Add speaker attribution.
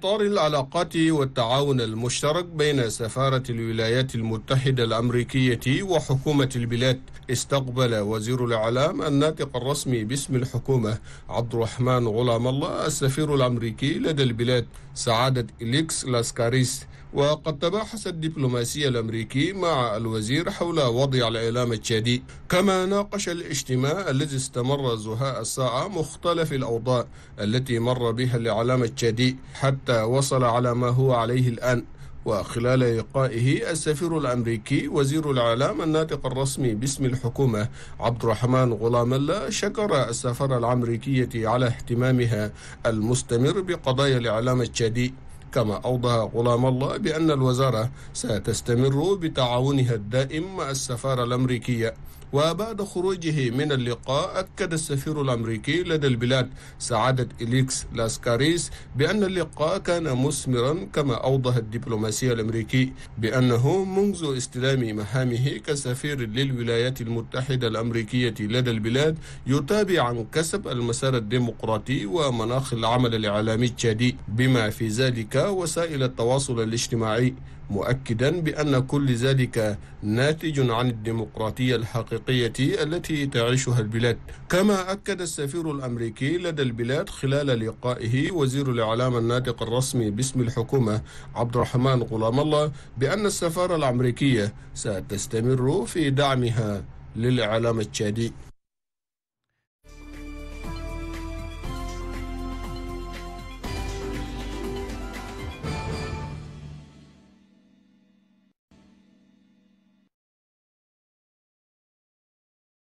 Speaker 1: إطار العلاقات والتعاون المشترك بين سفارة الولايات المتحدة الأمريكية وحكومة البلاد استقبل وزير الإعلام الناطق الرسمي باسم الحكومة عبد الرحمن غلام الله السفير الأمريكي لدى البلاد سعادة إليكس لاسكاريس وقد تباحث الدبلوماسي الأمريكي مع الوزير حول وضع الإعلام التشادي كما ناقش الاجتماع الذي استمر زهاء الساعة مختلف الأوضاع التي مر بها الإعلام التشادي حتى وصل على ما هو عليه الآن وخلال لقائه السفير الأمريكي وزير الإعلام الناطق الرسمي باسم الحكومة عبد الرحمن غلام الله شكر السفارة الأمريكية على اهتمامها المستمر بقضايا الإعلام التشادي كما أوضح غلام الله بأن الوزارة ستستمر بتعاونها الدائم مع السفارة الأمريكية وبعد خروجه من اللقاء أكد السفير الأمريكي لدى البلاد سعادة إليكس لاسكاريس بأن اللقاء كان مثمرا كما أوضح الدبلوماسية الأمريكي بأنه منذ استلام مهامه كسفير للولايات المتحدة الأمريكية لدى البلاد يتابع عن كسب المسار الديمقراطي ومناخ العمل الإعلامي التشادي بما في ذلك وسائل التواصل الاجتماعي مؤكدا بأن كل ذلك ناتج عن الديمقراطية الحقيقية التي تعيشها البلاد كما أكد السفير الأمريكي لدى البلاد خلال لقائه وزير الإعلام الناطق الرسمي باسم الحكومة عبد الرحمن غلام الله بأن السفارة الأمريكية ستستمر في دعمها للإعلام التشادي